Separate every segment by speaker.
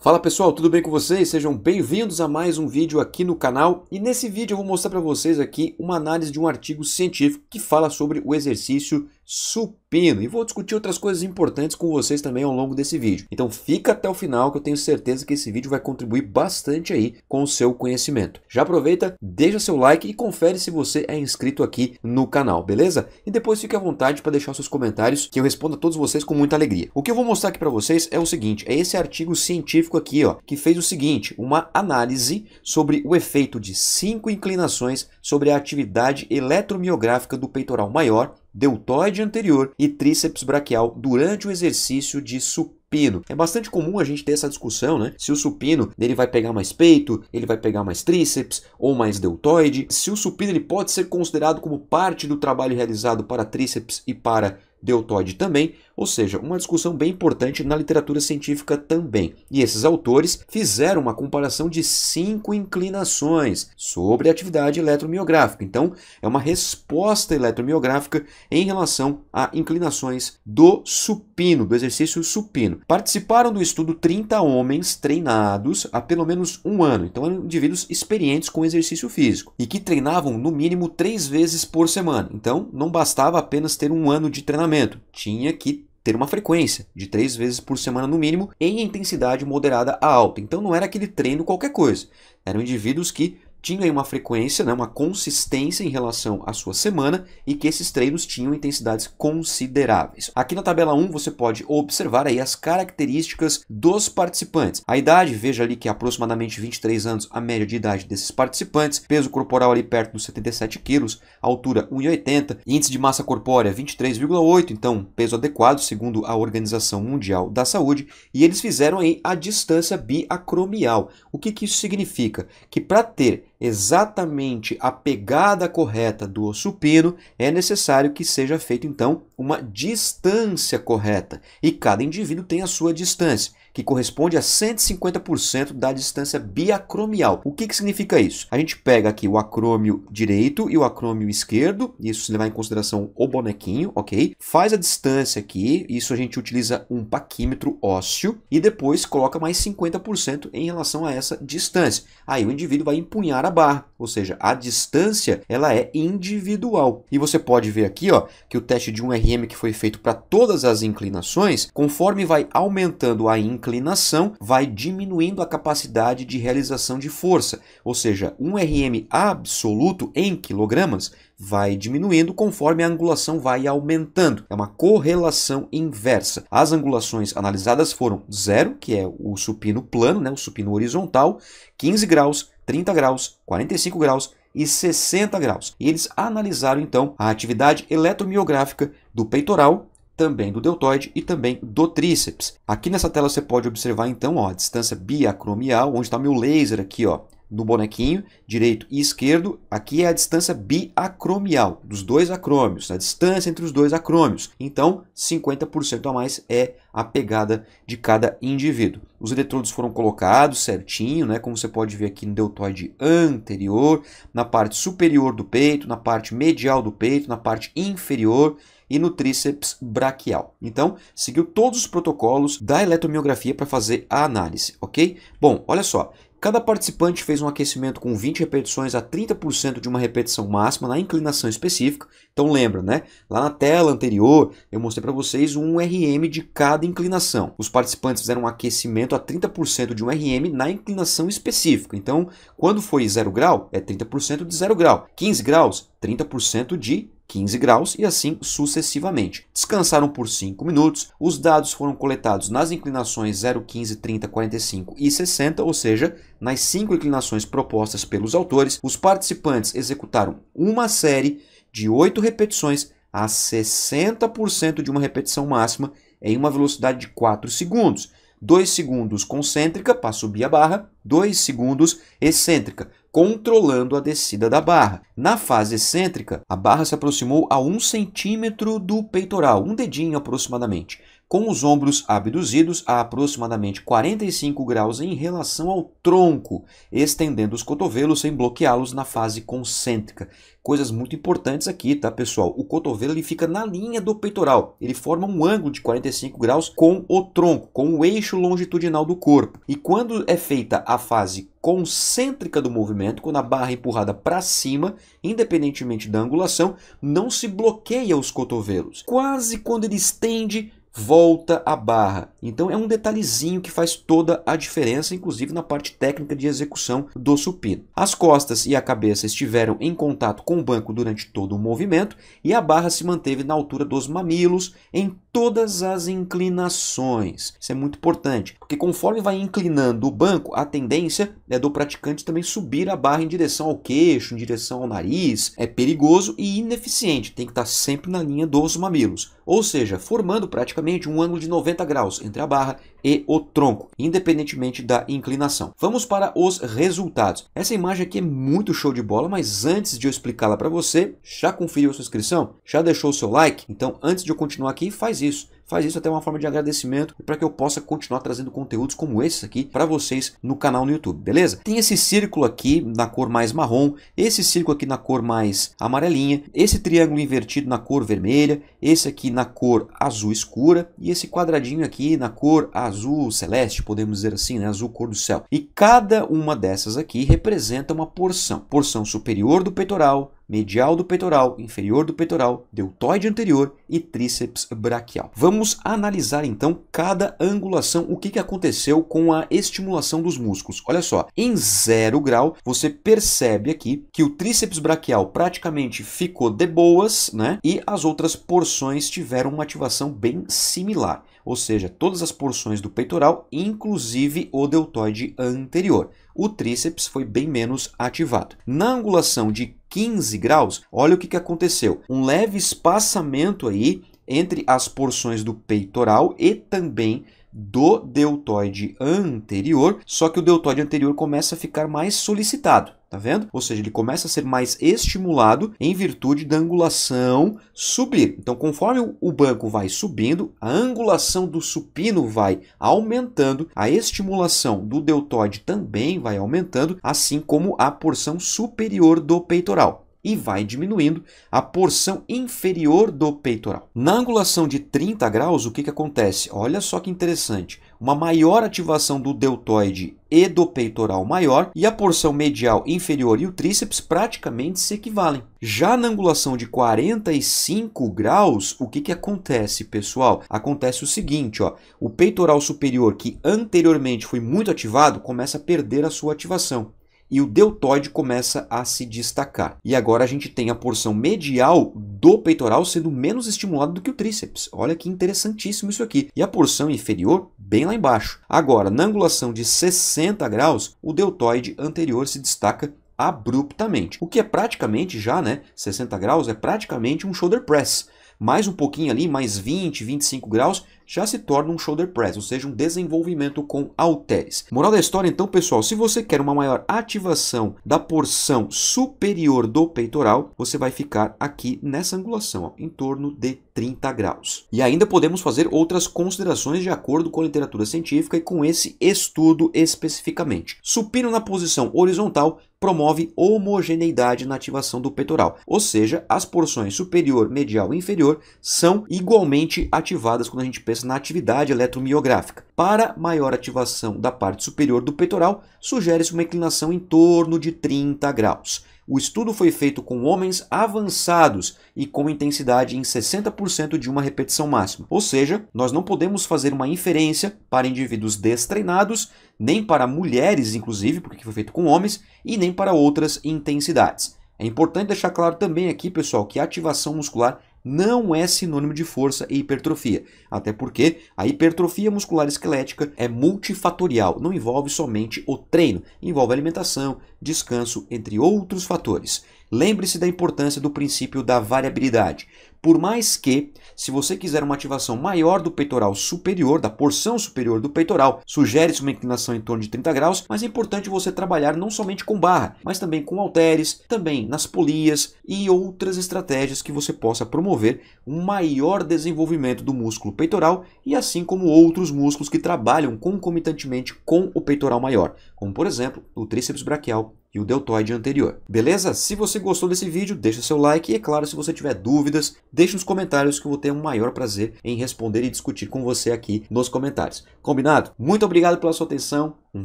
Speaker 1: Fala pessoal, tudo bem com vocês? Sejam bem-vindos a mais um vídeo aqui no canal e nesse vídeo eu vou mostrar para vocês aqui uma análise de um artigo científico que fala sobre o exercício supino. E vou discutir outras coisas importantes com vocês também ao longo desse vídeo. Então fica até o final que eu tenho certeza que esse vídeo vai contribuir bastante aí com o seu conhecimento. Já aproveita, deixa seu like e confere se você é inscrito aqui no canal, beleza? E depois fique à vontade para deixar seus comentários que eu respondo a todos vocês com muita alegria. O que eu vou mostrar aqui para vocês é o seguinte, é esse artigo científico aqui, ó, que fez o seguinte, uma análise sobre o efeito de cinco inclinações sobre a atividade eletromiográfica do peitoral maior deltoide anterior e tríceps braquial durante o exercício de supino supino. É bastante comum a gente ter essa discussão, né? Se o supino ele vai pegar mais peito, ele vai pegar mais tríceps ou mais deltoide. Se o supino ele pode ser considerado como parte do trabalho realizado para tríceps e para deltoide também, ou seja, uma discussão bem importante na literatura científica também. E esses autores fizeram uma comparação de cinco inclinações sobre a atividade eletromiográfica. Então, é uma resposta eletromiográfica em relação a inclinações do supino, do exercício supino. Participaram do estudo 30 homens treinados há pelo menos um ano. Então, eram indivíduos experientes com exercício físico e que treinavam no mínimo três vezes por semana. Então, não bastava apenas ter um ano de treinamento, tinha que ter uma frequência de três vezes por semana no mínimo em intensidade moderada a alta. Então não era aquele treino qualquer coisa. Eram indivíduos que tinha uma frequência, né, uma consistência em relação à sua semana e que esses treinos tinham intensidades consideráveis. Aqui na tabela 1 você pode observar aí as características dos participantes. A idade, veja ali que é aproximadamente 23 anos a média de idade desses participantes, peso corporal ali perto dos 77 quilos, altura 1,80, índice de massa corpórea 23,8, então peso adequado segundo a Organização Mundial da Saúde, e eles fizeram aí a distância biacromial. O que, que isso significa? Que para ter exatamente a pegada correta do supino, é necessário que seja feito então uma distância correta e cada indivíduo tem a sua distância, que corresponde a 150% da distância biacromial. O que, que significa isso? A gente pega aqui o acrômio direito e o acrômio esquerdo, isso se levar em consideração o bonequinho, ok? Faz a distância aqui, isso a gente utiliza um paquímetro ósseo e depois coloca mais 50% em relação a essa distância. Aí o indivíduo vai empunhar a barra ou seja, a distância ela é individual. E você pode ver aqui ó, que o teste de um RM que foi feito para todas as inclinações, conforme vai aumentando a inclinação, vai diminuindo a capacidade de realização de força, ou seja, um RM absoluto em quilogramas vai diminuindo conforme a angulação vai aumentando. É uma correlação inversa. As angulações analisadas foram 0, que é o supino plano, né, o supino horizontal, 15 graus, 30 graus, 45 graus e 60 graus. E eles analisaram então a atividade eletromiográfica do peitoral também do deltoide e também do tríceps. Aqui nessa tela você pode observar então ó, a distância biacromial, onde está meu laser aqui, ó, do bonequinho, direito e esquerdo, aqui é a distância biacromial, dos dois acrômios, a né? distância entre os dois acrômios. Então, 50% a mais é a pegada de cada indivíduo. Os eletrodos foram colocados certinho, né, como você pode ver aqui no deltoide anterior, na parte superior do peito, na parte medial do peito, na parte inferior e no tríceps braquial. Então, seguiu todos os protocolos da eletromiografia para fazer a análise, ok? Bom, olha só, Cada participante fez um aquecimento com 20 repetições a 30% de uma repetição máxima na inclinação específica. Então lembra, né? Lá na tela anterior eu mostrei para vocês um RM de cada inclinação. Os participantes fizeram um aquecimento a 30% de um RM na inclinação específica. Então, quando foi 0 grau, é 30% de 0 grau. 15 graus, 30% de 15 graus e assim sucessivamente. Descansaram por 5 minutos, os dados foram coletados nas inclinações 0, 15, 30, 45 e 60, ou seja, nas cinco inclinações propostas pelos autores, os participantes executaram uma série de 8 repetições a 60% de uma repetição máxima em uma velocidade de 4 segundos. 2 segundos concêntrica para subir a barra, 2 segundos excêntrica controlando a descida da barra. Na fase excêntrica, a barra se aproximou a um centímetro do peitoral, um dedinho aproximadamente com os ombros abduzidos a aproximadamente 45 graus em relação ao tronco, estendendo os cotovelos sem bloqueá-los na fase concêntrica. Coisas muito importantes aqui, tá, pessoal? O cotovelo ele fica na linha do peitoral, ele forma um ângulo de 45 graus com o tronco, com o eixo longitudinal do corpo. E quando é feita a fase concêntrica do movimento, quando a barra é empurrada para cima, independentemente da angulação, não se bloqueia os cotovelos. Quase quando ele estende volta a barra. Então é um detalhezinho que faz toda a diferença, inclusive na parte técnica de execução do supino. As costas e a cabeça estiveram em contato com o banco durante todo o movimento e a barra se manteve na altura dos mamilos em todas as inclinações. Isso é muito importante, porque conforme vai inclinando o banco, a tendência é do praticante também subir a barra em direção ao queixo, em direção ao nariz. É perigoso e ineficiente, tem que estar sempre na linha dos mamilos ou seja, formando praticamente um ângulo de 90 graus entre a barra e o tronco, independentemente da inclinação. Vamos para os resultados. Essa imagem aqui é muito show de bola, mas antes de eu explicá-la para você, já conferiu a sua inscrição? Já deixou o seu like? Então, antes de eu continuar aqui, faz isso faz isso até uma forma de agradecimento para que eu possa continuar trazendo conteúdos como esses aqui para vocês no canal no YouTube, beleza? Tem esse círculo aqui na cor mais marrom, esse círculo aqui na cor mais amarelinha, esse triângulo invertido na cor vermelha, esse aqui na cor azul escura e esse quadradinho aqui na cor azul azul celeste, podemos dizer assim, né? azul cor do céu. E cada uma dessas aqui representa uma porção. Porção superior do peitoral, medial do peitoral, inferior do peitoral, deltoide anterior e tríceps braquial. Vamos analisar então cada angulação, o que, aconteceu com a estimulação dos músculos. Olha só, em zero grau, você percebe aqui que o tríceps braquial praticamente ficou de boas, né? E as outras porções tiveram uma ativação bem similar, ou seja, todas as porções do peitoral, inclusive o deltoide anterior o tríceps foi bem menos ativado. Na angulação de 15 graus, olha o que, que aconteceu. Um leve espaçamento aí entre as porções do peitoral e também do deltoide anterior, só que o deltoide anterior começa a ficar mais solicitado tá vendo? Ou seja, ele começa a ser mais estimulado em virtude da angulação subir. Então, conforme o banco vai subindo, a angulação do supino vai aumentando, a estimulação do deltoide também vai aumentando, assim como a porção superior do peitoral e vai diminuindo a porção inferior do peitoral. Na angulação de 30 graus, o que, que acontece? Olha só que interessante uma maior ativação do deltoide e do peitoral maior, e a porção medial inferior e o tríceps praticamente se equivalem. Já na angulação de 45 graus, o que, que acontece, pessoal? Acontece o seguinte, ó, o peitoral superior, que anteriormente foi muito ativado, começa a perder a sua ativação e o deltoide começa a se destacar. E agora a gente tem a porção medial do peitoral sendo menos estimulada do que o tríceps. Olha que interessantíssimo isso aqui. E a porção inferior bem lá embaixo. Agora, na angulação de 60 graus, o deltoide anterior se destaca abruptamente, o que é praticamente já, né, 60 graus é praticamente um shoulder press. Mais um pouquinho ali, mais 20, 25 graus, já se torna um shoulder press, ou seja, um desenvolvimento com halteres. Moral da história, então, pessoal, se você quer uma maior ativação da porção superior do peitoral, você vai ficar aqui nessa angulação, ó, em torno de 30 graus. E ainda podemos fazer outras considerações de acordo com a literatura científica e com esse estudo especificamente. Supino na posição horizontal promove homogeneidade na ativação do peitoral, ou seja, as porções superior, medial e inferior são igualmente ativadas quando a gente pensa na atividade eletromiográfica. Para maior ativação da parte superior do peitoral, sugere-se uma inclinação em torno de 30 graus. O estudo foi feito com homens avançados e com intensidade em 60% de uma repetição máxima. Ou seja, nós não podemos fazer uma inferência para indivíduos destreinados, nem para mulheres, inclusive, porque foi feito com homens, e nem para outras intensidades. É importante deixar claro também aqui, pessoal, que a ativação muscular não é sinônimo de força e hipertrofia, até porque a hipertrofia muscular esquelética é multifatorial, não envolve somente o treino, envolve alimentação, descanso, entre outros fatores. Lembre-se da importância do princípio da variabilidade. Por mais que, se você quiser uma ativação maior do peitoral superior, da porção superior do peitoral, sugere-se uma inclinação em torno de 30 graus, mas é importante você trabalhar não somente com barra, mas também com halteres, também nas polias e outras estratégias que você possa promover um maior desenvolvimento do músculo peitoral e assim como outros músculos que trabalham concomitantemente com o peitoral maior, como por exemplo o tríceps braquial e o deltoide anterior. Beleza? Se você gostou desse vídeo, deixa seu like e, é claro, se você tiver dúvidas, deixe nos comentários que eu vou ter o um maior prazer em responder e discutir com você aqui nos comentários. Combinado? Muito obrigado pela sua atenção, um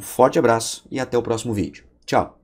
Speaker 1: forte abraço e até o próximo vídeo. Tchau!